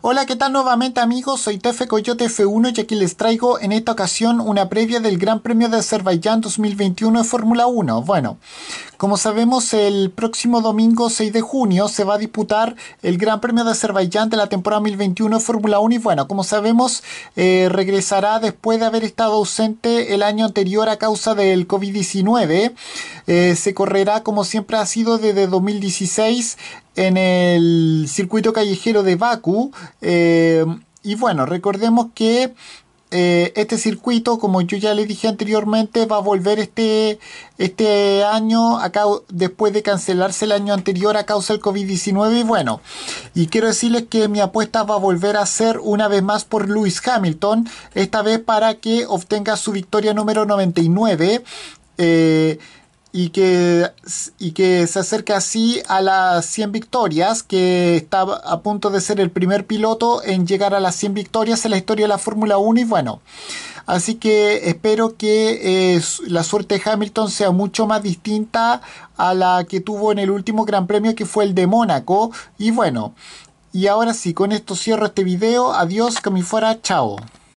Hola, ¿qué tal nuevamente amigos? Soy Tefe Coyote F1 y aquí les traigo en esta ocasión una previa del Gran Premio de Azerbaiyán 2021 de Fórmula 1. Bueno, como sabemos, el próximo domingo 6 de junio se va a disputar el Gran Premio de Azerbaiyán de la temporada 2021 de Fórmula 1 y bueno, como sabemos, eh, regresará después de haber estado ausente el año anterior a causa del COVID-19. Eh, se correrá como siempre ha sido desde 2016 en el circuito callejero de Baku. Eh, y bueno, recordemos que eh, este circuito, como yo ya le dije anteriormente, va a volver este, este año, después de cancelarse el año anterior a causa del COVID-19. Y bueno, y quiero decirles que mi apuesta va a volver a ser una vez más por Lewis Hamilton, esta vez para que obtenga su victoria número 99 y que, que se acerca así a las 100 victorias, que está a punto de ser el primer piloto en llegar a las 100 victorias en la historia de la Fórmula 1 y bueno. Así que espero que eh, la suerte de Hamilton sea mucho más distinta a la que tuvo en el último Gran Premio que fue el de Mónaco. Y bueno, y ahora sí, con esto cierro este video. Adiós, que me fuera, chao.